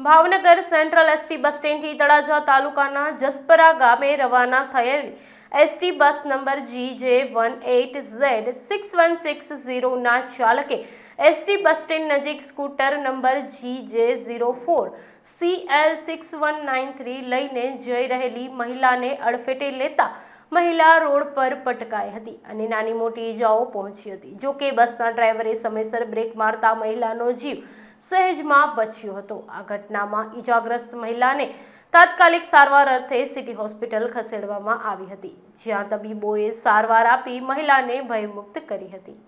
Bhavnagar central ST bus સ્ટેન્ડથી તળાજા તાલુકાના જસપરા ગામે રવાના થયેલ ST bus number G J one eight Z six one six ઝીરોના ચાલકે એસટી બસ સ્ટેન્ડ નજીક scooter number G J zero four C L six one nine three લઈને જઈ રહેલી મહિલાને અડફેટે લેતા મહિલા રોડ પર પટકાઈ હતી અને નાની મોટી ઈજાઓ પહોંચી હતી જોકે બસના ડ્રાઈવરે સમયસર બ્રેક મારતા મહિલાનો જીવ સહેજમાં બચ્યો હતો આ ઘટનામાં ઇજાગ્રસ્ત મહિલાને તાત્કાલિક સારવાર અર્થે સિટી હોસ્પિટલ ખસેડવામાં આવી હતી જ્યાં તબીબોએ સારવાર આપી મહિલાને ભયમુક્ત કરી હતી